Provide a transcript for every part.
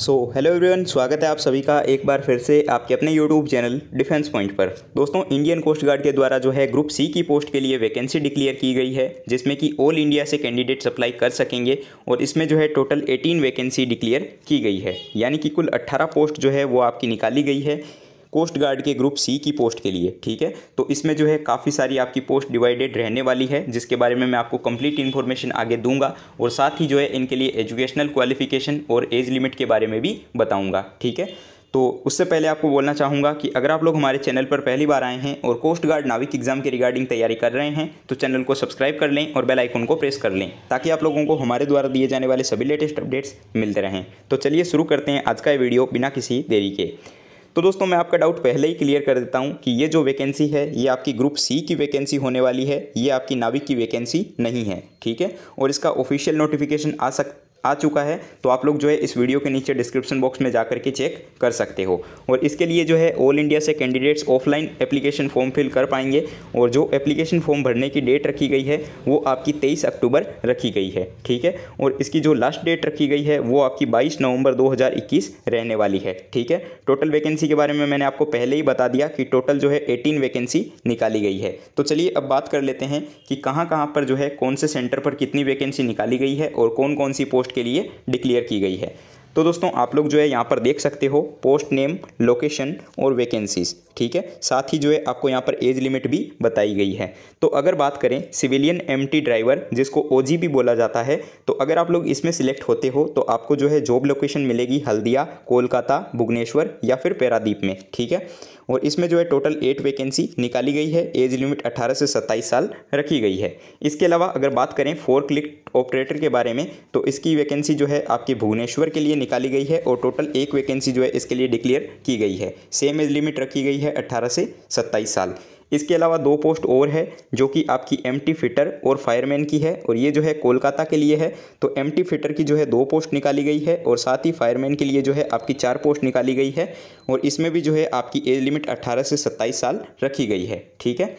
so hello everyone स्वागत है आप सभी का एक बार फिर से आपके अपने यूट्यूब चैनल डिफेंस पॉइंट पर दोस्तों इंडियन कोस्ट गार्ड के द्वारा जो है ग्रुप सी की पोस्ट के लिए वैकेंसी डिक्लेयर की गई है जिसमें कि ऑल इंडिया से कैंडिडेट्स अप्लाई कर सकेंगे और इसमें जो है टोटल एटीन वैकेंसी डिक्लेयर की गई है यानी कि कुल अट्ठारह पोस्ट जो है वो आपकी निकाली गई है कोस्ट गार्ड के ग्रुप सी की पोस्ट के लिए ठीक है तो इसमें जो है काफ़ी सारी आपकी पोस्ट डिवाइडेड रहने वाली है जिसके बारे में मैं आपको कंप्लीट इन्फॉर्मेशन आगे दूंगा और साथ ही जो है इनके लिए एजुकेशनल क्वालिफिकेशन और एज लिमिट के बारे में भी बताऊँगा ठीक है तो उससे पहले आपको बोलना चाहूँगा कि अगर आप लोग हमारे चैनल पर पहली बार आए हैं और कोस्ट गार्ड नाविक एग्जाम के रिगार्डिंग तैयारी कर रहे हैं तो चैनल को सब्सक्राइब कर लें और बेल आइकन को प्रेस कर लें ताकि आप लोगों को हमारे द्वारा दिए जाने वाले सभी लेटेस्ट अपडेट्स मिलते रहें तो चलिए शुरू करते हैं आज का ये वीडियो बिना किसी देरी के तो दोस्तों मैं आपका डाउट पहले ही क्लियर कर देता हूँ कि ये जो वैकेंसी है ये आपकी ग्रुप सी की वैकेंसी होने वाली है ये आपकी नाविक की वैकेंसी नहीं है ठीक है और इसका ऑफिशियल नोटिफिकेशन आ सक आ चुका है तो आप लोग जो है इस वीडियो के नीचे डिस्क्रिप्शन बॉक्स में जा के चेक कर सकते हो और इसके लिए जो है ऑल इंडिया से candidates offline application form fill कर पाएंगे और जो एप्लीकेशन फॉर्म भरने की डेट रखी गई है वो आपकी तेईस अक्टूबर रखी गई है ठीक है और इसकी जो लास्ट डेट रखी गई है वो आपकी बाईस नवंबर दो रहने वाली है ठीक है टोटल वैकेंसी के बारे में मैंने आपको पहले ही बता दिया कि टोटल जो है एटीन वैकेंसी निकाली गई है तो चलिए अब बात कर लेते हैं कि कहाँ कहाँ पर जो है कौन से सेंटर पर कितनी वैकेंसी निकाली गई है और कौन कौन सी पोस्ट पोस्ट के लिए डिक्लेयर की गई है तो दोस्तों आप लोग जो है यहाँ पर देख सकते हो पोस्ट नेम लोकेशन और वैकेंसीज ठीक है साथ ही जो है आपको यहाँ पर एज लिमिट भी बताई गई है तो अगर बात करें सिविलियन एमटी ड्राइवर जिसको ओ भी बोला जाता है तो अगर आप लोग इसमें सिलेक्ट होते हो तो आपको जो है जॉब लोकेशन मिलेगी हल्दिया कोलकाता भुवनेश्वर या फिर पैरादीप में ठीक है और इसमें जो है टोटल एट वैकेंसी निकाली गई है एज लिमिट अट्ठारह से सत्ताईस साल रखी गई है इसके अलावा अगर बात करें फोर क्लिक ऑपरेटर के बारे में तो इसकी वैकेंसी जो है आपके भुवनेश्वर के लिए निकाली गई है और टोटल एक वैकेंसी जो है इसके लिए डिक्लेयर की गई है सेम एज लिमिट रखी गई है अट्ठारह से सत्ताईस साल इसके अलावा दो पोस्ट और है जो कि आपकी एम फिटर और फायरमैन की है और ये जो है कोलकाता के लिए है तो एम फिटर की जो है दो पोस्ट निकाली गई है और साथ ही फायरमैन के लिए जो है आपकी चार पोस्ट निकाली गई है और इसमें भी जो है आपकी एज लिमिट अट्ठारह से सत्ताईस साल रखी गई है ठीक है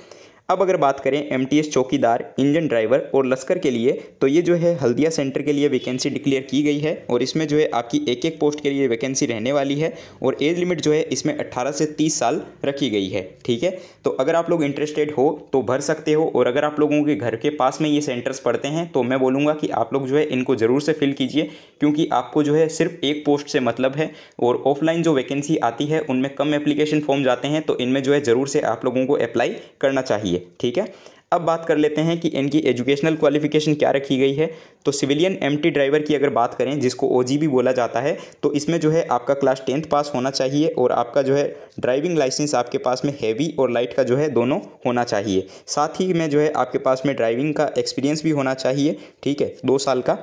अब अगर बात करें एम चौकीदार इंजन ड्राइवर और लश्कर के लिए तो ये जो है हल्दिया सेंटर के लिए वैकेंसी डिक्लेयर की गई है और इसमें जो है आपकी एक एक पोस्ट के लिए वैकेंसी रहने वाली है और एज लिमिट जो है इसमें 18 से 30 साल रखी गई है ठीक है तो अगर आप लोग इंटरेस्टेड हो तो भर सकते हो और अगर आप लोगों के घर के पास में ये सेंटर्स पढ़ते हैं तो मैं बोलूँगा कि आप लोग जो है इनको ज़रूर से फिल कीजिए क्योंकि आपको जो है सिर्फ एक पोस्ट से मतलब है और ऑफलाइन जो वैकेंसी आती है उनमें कम एप्लीकेशन फॉर्म जाते हैं तो इनमें जो है ज़रूर से आप लोगों को अप्लाई करना चाहिए चाहिए ठीक है अब बात कर लेते हैं कि इनकी एजुकेशनल क्वालिफिकेशन क्या रखी गई है तो सिविलियन एमटी ड्राइवर की अगर बात करें जिसको भी बोला जाता है तो इसमें जो है आपका क्लास टेंथ पास होना चाहिए और आपका जो है ड्राइविंग लाइसेंस आपके पास में हैवी और लाइट का जो है दोनों होना चाहिए साथ ही में जो है आपके पास में ड्राइविंग का एक्सपीरियंस भी होना चाहिए ठीक है दो साल का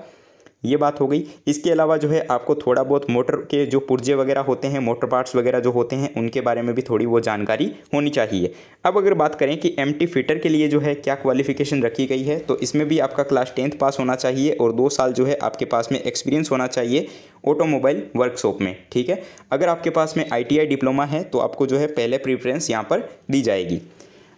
ये बात हो गई इसके अलावा जो है आपको थोड़ा बहुत मोटर के जो पुर्जे वगैरह होते हैं मोटर पार्ट्स वगैरह जो होते हैं उनके बारे में भी थोड़ी वो जानकारी होनी चाहिए अब अगर बात करें कि एम फिटर के लिए जो है क्या क्वालिफिकेशन रखी गई है तो इसमें भी आपका क्लास टेंथ पास होना चाहिए और दो साल जो है आपके पास में एक्सपीरियंस होना चाहिए ऑटोमोबाइल वर्कशॉप में ठीक है अगर आपके पास में आई डिप्लोमा है तो आपको जो है पहले प्रिफ्रेंस यहाँ पर दी जाएगी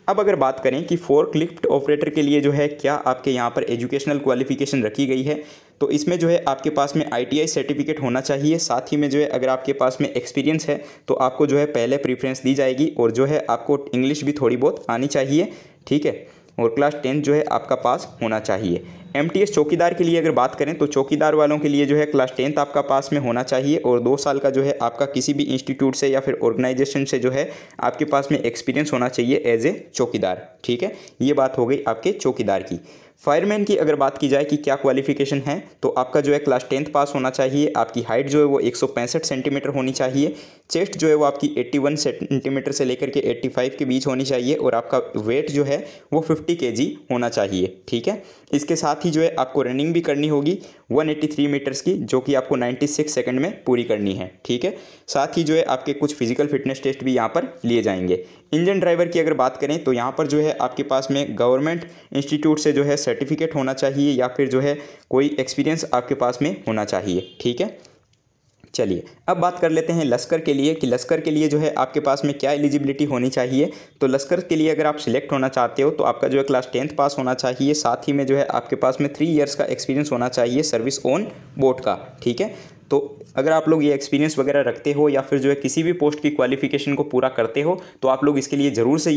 अब अगर बात करें कि फोर्क लिफ्ट ऑपरेटर के लिए जो है क्या आपके यहाँ पर एजुकेशनल क्वालिफिकेशन रखी गई है तो इसमें जो है आपके पास में आईटीआई सर्टिफिकेट होना चाहिए साथ ही में जो है अगर आपके पास में एक्सपीरियंस है तो आपको जो है पहले प्रीफ्रेंस दी जाएगी और जो है आपको इंग्लिश भी थोड़ी बहुत आनी चाहिए ठीक है और क्लास टेंथ जो है आपका पास होना चाहिए एम चौकीदार के लिए अगर बात करें तो चौकीदार वालों के लिए जो है क्लास टेंथ आपका पास में होना चाहिए और दो साल का जो है आपका किसी भी इंस्टीट्यूट से या फिर ऑर्गेनाइजेशन से जो है आपके पास में एक्सपीरियंस होना चाहिए एज ए चौकीदार ठीक है ये बात हो गई आपके चौकीदार की फायरमैन की अगर बात की जाए कि क्या क्वालिफिकेशन है तो आपका जो है क्लास टेंथ पास होना चाहिए आपकी हाइट जो है वो एक सेंटीमीटर होनी चाहिए चेस्ट जो है वो आपकी 81 सेंटीमीटर से लेकर के 85 के बीच होनी चाहिए और आपका वेट जो है वो 50 के होना चाहिए ठीक है इसके साथ ही जो है आपको रनिंग भी करनी होगी 183 मीटर्स की जो कि आपको 96 सेकंड में पूरी करनी है ठीक है साथ ही जो है आपके कुछ फिजिकल फिटनेस टेस्ट भी यहाँ पर लिए जाएंगे इंजन ड्राइवर की अगर बात करें तो यहाँ पर जो है आपके पास में गवर्नमेंट इंस्टीट्यूट से जो है सर्टिफिकेट होना चाहिए या फिर जो है कोई एक्सपीरियंस आपके पास में होना चाहिए ठीक है चलिए अब बात कर लेते हैं लश्कर के लिए कि लश्कर के लिए जो है आपके पास में क्या एलिजिबिलिटी होनी चाहिए तो लश्कर के लिए अगर आप सिलेक्ट होना चाहते हो तो आपका जो है क्लास टेंथ पास होना चाहिए साथ ही में जो है आपके पास में थ्री इयर्स का एक्सपीरियंस होना चाहिए सर्विस ऑन बोट का ठीक है तो अगर आप लोग ये एक्सपीरियंस वगैरह रखते हो या फिर जो है किसी भी पोस्ट की क्वालिफिकेशन को पूरा करते हो तो आप लोग इसके लिए ज़रूर से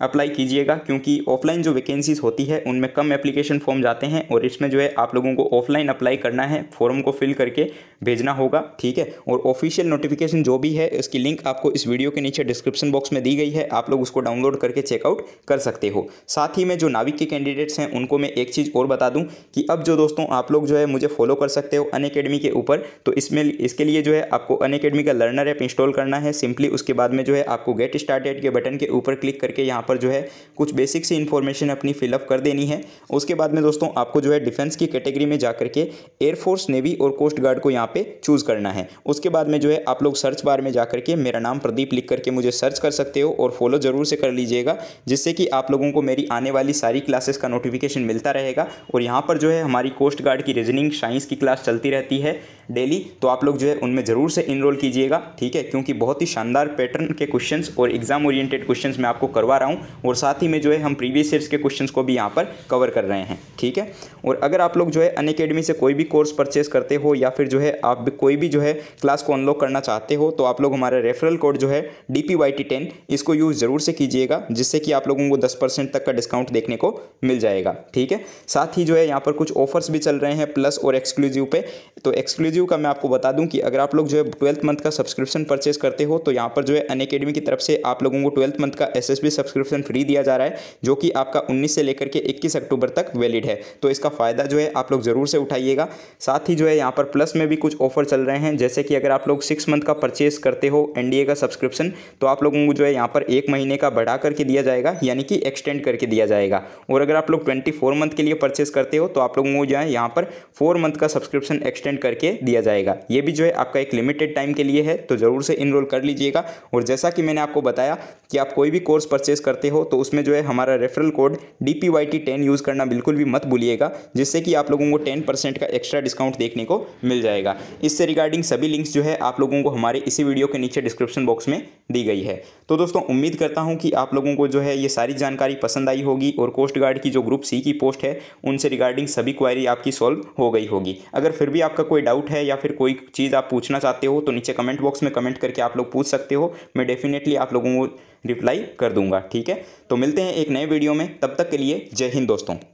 अप्लाई कीजिएगा क्योंकि ऑफलाइन जो वैकेंसीज होती है उनमें कम एप्लीकेशन फॉर्म जाते हैं और इसमें जो है आप लोगों को ऑफलाइन अप्लाई करना है फॉर्म को फिल करके भेजना होगा ठीक है और ऑफिशियल नोटिफिकेशन जो भी है उसकी लिंक आपको इस वीडियो के नीचे डिस्क्रिप्शन बॉक्स में दी गई है आप लोग उसको डाउनलोड करके चेकआउट कर सकते हो साथ ही में जो नाविक के कैंडिडेट्स हैं उनको मैं एक चीज़ और बता दूँ कि अब जो दोस्तों आप लोग जो है मुझे फॉलो कर सकते हो अन के ऊपर तो इसमें इसके लिए जो है आपको अन का लर्नर ऐप इंस्टॉल करना है सिंपली उसके बाद में जो है आपको गेट स्टार्टेड के बटन के ऊपर क्लिक करके यहाँ यहाँ पर जो है कुछ बेसिक सी इन्फॉर्मेशन अपनी फिलअप कर देनी है उसके बाद में दोस्तों आपको जो है डिफेंस की कैटेगरी में जा करके एयरफोर्स नेवी और कोस्ट गार्ड को यहाँ पे चूज़ करना है उसके बाद में जो है आप लोग सर्च बार में जा करके मेरा नाम प्रदीप लिख करके मुझे सर्च कर सकते हो और फॉलो ज़रूर से कर लीजिएगा जिससे कि आप लोगों को मेरी आने वाली सारी क्लासेस का नोटिफिकेशन मिलता रहेगा और यहाँ पर जो है हमारी कोस्ट गार्ड की रीजनिंग साइंस की क्लास चलती रहती है डेली तो आप लोग जो है उनमें ज़रूर से इनरोल कीजिएगा ठीक है क्योंकि बहुत ही शानदार पैटर्न के क्वेश्चंस और एग्जाम ओरिएंटेड क्वेश्चंस मैं आपको करवा रहा हूँ हूँ और साथ ही में जो है हम प्रीवियस ईयर्स के क्वेश्चन को भी यहाँ पर कवर कर रहे हैं ठीक है और अगर आप लोग जो है अन अकेडमी से कोई भी कोर्स परचेस करते हो या फिर जो है आप भी कोई भी जो है क्लास को अनलॉक करना चाहते हो तो आप लोग हमारा रेफरल कोड जो है D P Y T ten इसको यूज़ ज़रूर से कीजिएगा जिससे कि आप लोगों को दस परसेंट तक का डिस्काउंट देखने को मिल जाएगा ठीक है साथ ही जो है यहाँ पर कुछ ऑफर्स भी चल रहे हैं प्लस और एक्सक्लूसिव पे तो एक्सक्लूसिव का मैं आपको बता दूँ कि अगर आप लोग जो है ट्वेल्थ मंथ का सब्सक्रिप्शन परचेस करते हो तो यहाँ पर जो है अन की तरफ से आप लोगों को ट्वेल्थ मंथ का एस एस सब्सक्रिप्शन फ्री दिया जा रहा है जो कि आपका उन्नीस से लेकर के इक्कीस अक्टूबर तक वैलिड है तो इसका फ़ायदा जो है आप लोग ज़रूर से उठाइएगा साथ ही जो है यहाँ पर प्लस में भी कुछ ऑफर चल रहे हैं जैसे कि अगर आप लोग सिक्स मंथ का परचेस करते हो एनडीए का सब्सक्रिप्शन तो आप लोगों को जो है यहाँ पर एक महीने का बढ़ा करके दिया जाएगा यानी कि एक्सटेंड करके दिया जाएगा और अगर आप लोग ट्वेंटी फोर मंथ के लिए परचेस करते हो तो आप लोगों को जो है यहाँ पर फोर मंथ का सब्सक्रिप्शन एक्सटेंड करके दिया जाएगा ये भी जो है आपका एक लिमिटेड टाइम के लिए है तो ज़रूर से इनरोल कर लीजिएगा और जैसा कि मैंने आपको बताया कि आप कोई भी कोर्स परचेस कर करते हो तो उसमें जो है हमारा referral code D P Y T ten use करना बिल्कुल भी मत भूलिएगा जिससे कि आप लोगों को टेन परसेंट का एक्स्ट्रा डिस्काउंट देखने को मिल जाएगा इससे रिगार्डिंग सभी लिंक्स जो है आप लोगों को हमारे इसी वीडियो के नीचे डिस्क्रिप्शन बॉक्स में दी गई है तो दोस्तों उम्मीद करता हूँ कि आप लोगों को जो है ये सारी जानकारी पसंद आई होगी और कोस्ट गार्ड की जो ग्रुप सी की पोस्ट है उनसे रिगार्डिंग सभी क्वायरी आपकी सॉल्व हो गई होगी अगर फिर भी आपका कोई डाउट है या फिर कोई चीज़ आप पूछना चाहते हो तो नीचे कमेंट बॉक्स में कमेंट करके आप लोग पूछ सकते हो मैं डेफिनेटली आप लोगों को रिप्लाई कर दूंगा ठीक है तो मिलते हैं एक नए वीडियो में तब तक के लिए जय हिंद दोस्तों